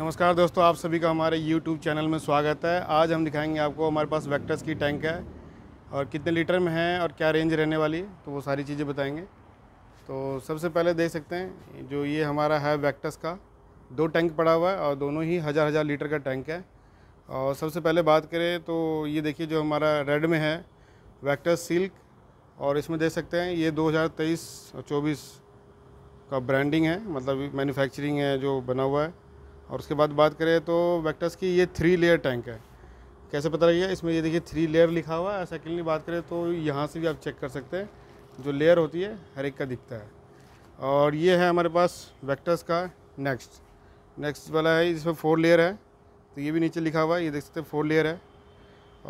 नमस्कार दोस्तों आप सभी का हमारे YouTube चैनल में स्वागत है आज हम दिखाएंगे आपको हमारे पास वेक्टर्स की टैंक है और कितने लीटर में है और क्या रेंज रहने वाली है तो वो सारी चीज़ें बताएंगे तो सबसे पहले देख सकते हैं जो ये हमारा है वेक्टर्स का दो टैंक पड़ा हुआ है और दोनों ही हज़ार हज़ार लीटर का टैंक है और सबसे पहले बात करें तो ये देखिए जो हमारा रेड में है वैक्टस सिल्क और इसमें देख सकते हैं ये दो और चौबीस का ब्रांडिंग है मतलब मैन्युफैक्चरिंग है जो बना हुआ है और उसके बाद बात करें तो वेक्टर्स की ये थ्री लेयर टैंक है कैसे पता लगेगा इसमें ये देखिए थ्री लेयर लिखा हुआ है सेकेंडली बात करें तो यहाँ से भी आप चेक कर सकते हैं जो लेयर होती है हर एक का दिखता है और ये है हमारे पास वेक्टर्स का नेक्स्ट नेक्स्ट वाला है जिसमें फोर लेयर है तो ये भी नीचे लिखा हुआ है ये देख सकते हैं फोर लेयर है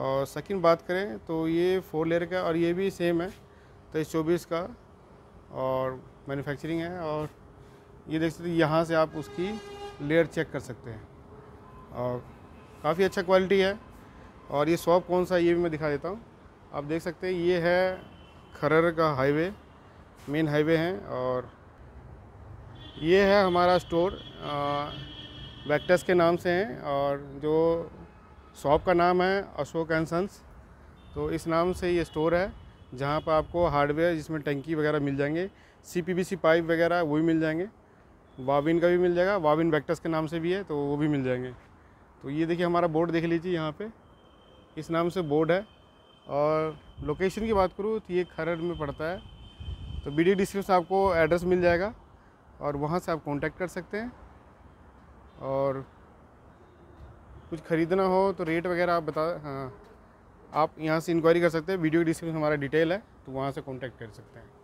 और सेकंड बात करें तो ये फोर लेयर का और ये भी सेम है तेईस तो चौबीस का और मैन्युफैक्चरिंग है और ये देख सकते हैं यहाँ से आप उसकी लेयर चेक कर सकते हैं और काफ़ी अच्छा क्वालिटी है और ये शॉप कौन सा ये भी मैं दिखा देता हूँ आप देख सकते हैं ये है खरर का हाईवे मेन हाईवे है और ये है हमारा स्टोर वैक्टस के नाम से है और जो शॉप का नाम है अशोक एंड सन्स तो इस नाम से ये स्टोर है जहाँ पर आपको हार्डवेयर जिसमें टंकी वगैरह मिल जाएंगे C P V C pipe वगैरह वो भी मिल जाएंगे वाविन का भी मिल जाएगा वाविन वेक्टस के नाम से भी है तो वो भी मिल जाएंगे तो ये देखिए हमारा बोर्ड देख लीजिए यहाँ पे इस नाम से बोर्ड है और लोकेशन की बात करूँ तो ये खरड़ में पड़ता है तो वीडियो डिस्क्रिप्शन आपको एड्रेस मिल जाएगा और वहाँ से आप कॉन्टेक्ट कर सकते हैं और कुछ ख़रीदना हो तो रेट वगैरह आप बता हाँ आप यहाँ से इंक्वायरी कर सकते हैं वीडियो डिस्क्रिप्शन हमारा डिटेल है तो वहाँ से कॉन्टैक्ट कर सकते हैं